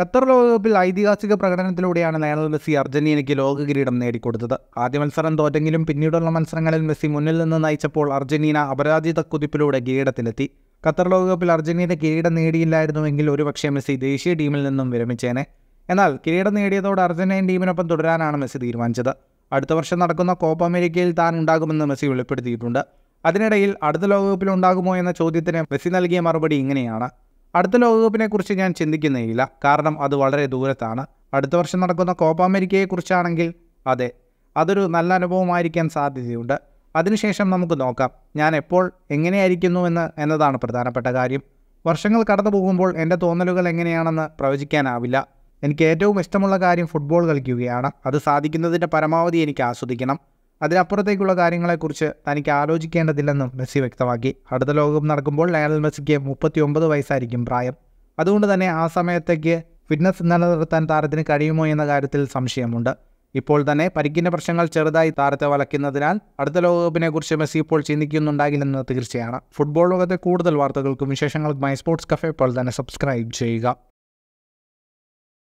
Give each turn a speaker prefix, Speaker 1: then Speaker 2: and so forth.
Speaker 1: Qatar ലോകകപ്പിൽ ഐതിഹാസിക പ്രകടനത്തിലൂടെയാണ് Lionel Messi അർജന്റീനയ്ക്ക് ലോക കിരീടം നേടിക്കൊടുത്തത് ആദ്യ മത്സരം തോറ്റെങ്കിലും പിന്നീടുള്ള മത്സരങ്ങളിൽ മെസ്സി മുന്നിൽ നിന്ന് നയിച്ചപ്പോൾ അർജന്റീന അപരാജിത കുതിപ്പിലൂടെ കിരീടത്തിലെത്തി ഖത്തർ ലോകകപ്പിൽ അർജന്റീന കിരീടം നേടിയില്ലായിരുന്നുവെങ്കിൽ ഒരുപക്ഷെ മെസ്സി ദേശീയ ടീമിൽ നിന്നും വിരമിച്ചേനെ എന്നാൽ കിരീടം നേടിയതോടെ അർജന്റീൻ ടീമിനൊപ്പം തുടരാനാണ് മെസ്സി തീരുമാനിച്ചത് അടുത്ത വർഷം നടക്കുന്ന കോപ്പ അമേരിക്കയിൽ താൻ ഉണ്ടാകുമെന്ന് മെസ്സി വെളിപ്പെടുത്തിയിട്ടുണ്ട് അതിനിടയിൽ അടുത്ത ലോകകപ്പിൽ ഉണ്ടാകുമോ എന്ന ചോദ്യത്തിന് മെസ്സി നൽകിയ മറുപടി ഇങ്ങനെയാണ് അടുത്ത ലോകകപ്പിനെ കുറിച്ച് ഞാൻ ചിന്തിക്കുന്നില്ല കാരണം അത് വളരെ ദൂരത്താണ് അടുത്ത വർഷം നടക്കുന്ന കോപ്പ അമേരിക്കയെക്കുറിച്ചാണെങ്കിൽ അതെ അതൊരു നല്ല അനുഭവമായിരിക്കാൻ സാധ്യതയുണ്ട് അതിനുശേഷം നമുക്ക് നോക്കാം ഞാൻ എപ്പോൾ എങ്ങനെയായിരിക്കുന്നു എന്ന് എന്നതാണ് പ്രധാനപ്പെട്ട കാര്യം വർഷങ്ങൾ കടന്നു പോകുമ്പോൾ എൻ്റെ തോന്നലുകൾ എങ്ങനെയാണെന്ന് പ്രവചിക്കാനാവില്ല എനിക്ക് ഏറ്റവും ഇഷ്ടമുള്ള കാര്യം ഫുട്ബോൾ കളിക്കുകയാണ് അത് സാധിക്കുന്നതിൻ്റെ പരമാവധി എനിക്ക് ആസ്വദിക്കണം അതിനപ്പുറത്തേക്കുള്ള കാര്യങ്ങളെക്കുറിച്ച് തനിക്ക് ആലോചിക്കേണ്ടതില്ലെന്നും മെസ്സി വ്യക്തമാക്കി അടുത്ത ലോകകപ്പ് നടക്കുമ്പോൾ ലയണൽ മെസ്സിക്ക് മുപ്പത്തിയൊമ്പത് വയസ്സായിരിക്കും പ്രായം അതുകൊണ്ട് തന്നെ ആ സമയത്തേക്ക് ഫിറ്റ്നസ് നിലനിർത്താൻ താരത്തിന് കഴിയുമോ എന്ന കാര്യത്തിൽ സംശയമുണ്ട് ഇപ്പോൾ തന്നെ പരിക്കിൻ്റെ പ്രശ്നങ്ങൾ ചെറുതായി താരത്തെ വലയ്ക്കുന്നതിനാൽ അടുത്ത ലോകകപ്പിനെക്കുറിച്ച് മെസ്സി ഇപ്പോൾ ചിന്തിക്കുന്നുണ്ടാകില്ലെന്ന് തീർച്ചയാണ് ഫുട്ബോൾ ലോകത്തെ കൂടുതൽ വാർത്തകൾക്കും വിശേഷങ്ങൾക്കുമായി സ്പോർട്സ് കഫേ പോലെ തന്നെ സബ്സ്ക്രൈബ് ചെയ്യുക